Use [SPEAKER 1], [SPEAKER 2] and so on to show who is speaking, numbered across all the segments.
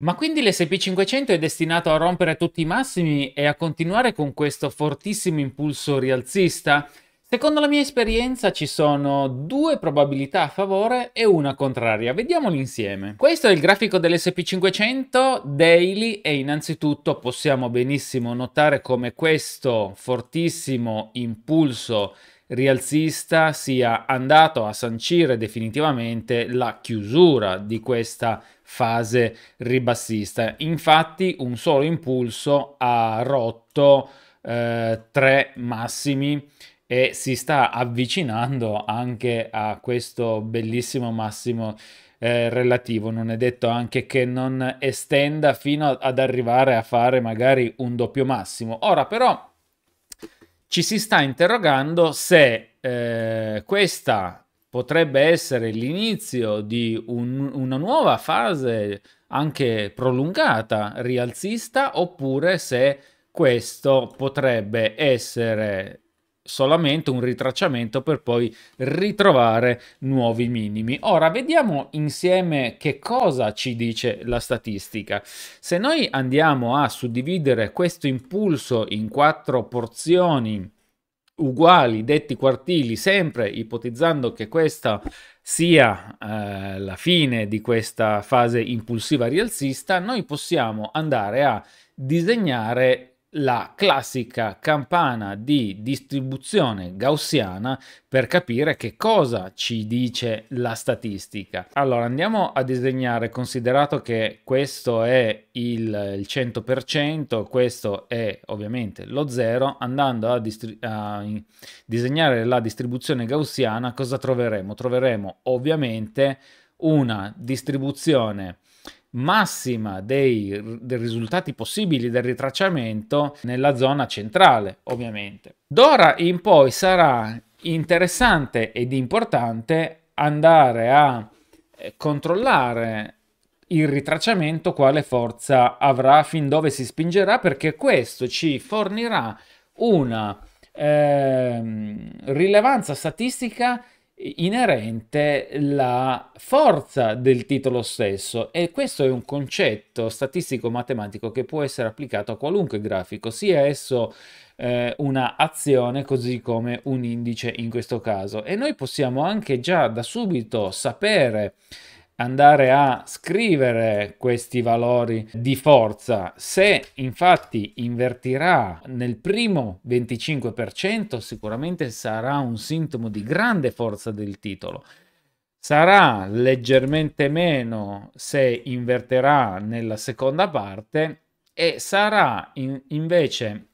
[SPEAKER 1] Ma quindi l'SP500 è destinato a rompere tutti i massimi e a continuare con questo fortissimo impulso rialzista? Secondo la mia esperienza ci sono due probabilità a favore e una contraria, vediamoli insieme. Questo è il grafico dell'SP500 daily e innanzitutto possiamo benissimo notare come questo fortissimo impulso rialzista sia andato a sancire definitivamente la chiusura di questa fase ribassista. Infatti un solo impulso ha rotto eh, tre massimi e si sta avvicinando anche a questo bellissimo massimo eh, relativo. Non è detto anche che non estenda fino ad arrivare a fare magari un doppio massimo. Ora però ci si sta interrogando se eh, questa potrebbe essere l'inizio di un, una nuova fase anche prolungata rialzista oppure se questo potrebbe essere solamente un ritracciamento per poi ritrovare nuovi minimi. Ora vediamo insieme che cosa ci dice la statistica. Se noi andiamo a suddividere questo impulso in quattro porzioni uguali detti quartili, sempre ipotizzando che questa sia eh, la fine di questa fase impulsiva rialzista, noi possiamo andare a disegnare la classica campana di distribuzione gaussiana per capire che cosa ci dice la statistica. Allora andiamo a disegnare, considerato che questo è il, 100%, questo è ovviamente lo 0, andando a, a disegnare la distribuzione gaussiana cosa troveremo? Troveremo ovviamente una distribuzione massima dei, dei, risultati possibili del ritracciamento nella zona centrale, ovviamente. D'ora in poi sarà interessante ed importante andare a eh, controllare il ritracciamento quale forza avrà, fin dove si spingerà, perché questo ci fornirà una eh, rilevanza statistica inerente la forza del titolo stesso e questo è un concetto statistico-matematico che può essere applicato a qualunque grafico, sia esso eh, una azione così come un indice in questo caso e noi possiamo anche già da subito sapere andare a scrivere questi valori di forza. Se infatti invertirà nel primo 25%, sicuramente sarà un sintomo di grande forza del titolo. Sarà leggermente meno se inverterà nella seconda parte e sarà in invece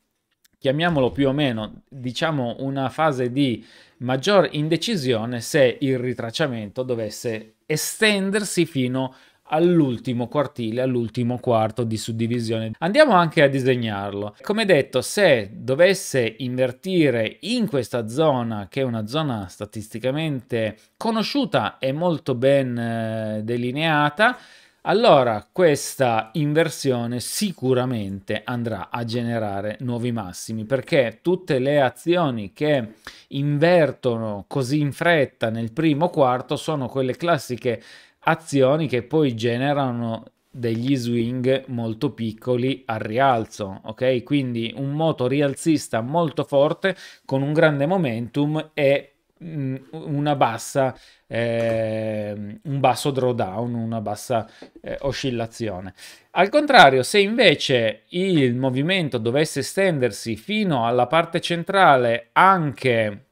[SPEAKER 1] chiamiamolo più o meno, diciamo una fase di maggior indecisione se il ritracciamento dovesse estendersi fino all'ultimo quartile, all'ultimo quarto di suddivisione. Andiamo anche a disegnarlo. Come detto, se dovesse invertire in questa zona, che è una zona statisticamente conosciuta e molto ben eh, delineata, allora questa inversione sicuramente andrà a generare nuovi massimi perché tutte le azioni che invertono così in fretta nel primo quarto sono quelle classiche azioni che poi generano degli swing molto piccoli al rialzo, ok? Quindi un moto rialzista molto forte con un grande momentum e Mm, una bassa, eh, un basso drawdown, una bassa eh, oscillazione. Al contrario, se invece il movimento dovesse estendersi fino alla parte centrale, anche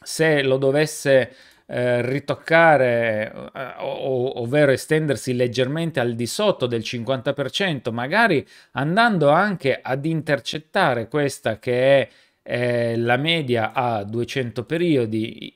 [SPEAKER 1] se lo dovesse eh, ritoccare, eh, o, ovvero estendersi leggermente al di sotto del 50%, magari andando anche ad intercettare questa che è eh, la media ha 200 periodi,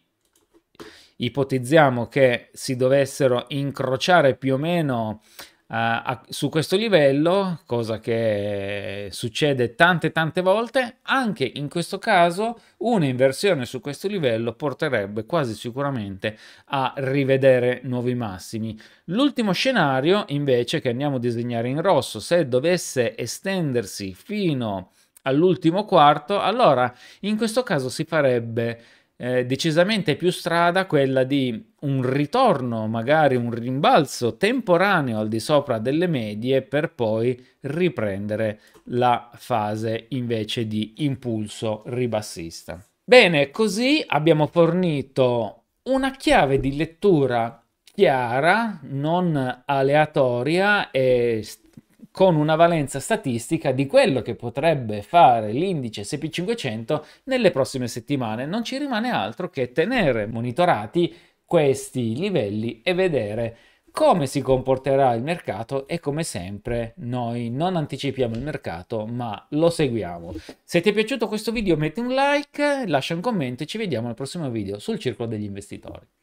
[SPEAKER 1] ipotizziamo che si dovessero incrociare più o meno a, eh, a, su questo livello, cosa che succede tante tante volte, anche in questo caso un'inversione su questo livello porterebbe quasi sicuramente a rivedere nuovi massimi. L'ultimo scenario invece che andiamo a disegnare in rosso, se dovesse estendersi fino all'ultimo quarto, allora in questo caso si farebbe eh, decisamente più strada quella di un ritorno, magari un rimbalzo temporaneo al di sopra delle medie per poi riprendere la fase invece di impulso ribassista. Bene, così abbiamo fornito una chiave di lettura chiara, non aleatoria e con una valenza statistica di quello che potrebbe fare l'indice SP500 nelle prossime settimane. Non ci rimane altro che tenere monitorati questi livelli e vedere come si comporterà il mercato e come sempre noi non anticipiamo il mercato ma lo seguiamo. Se ti è piaciuto questo video metti un like, lascia un commento e ci vediamo al prossimo video sul circolo degli investitori.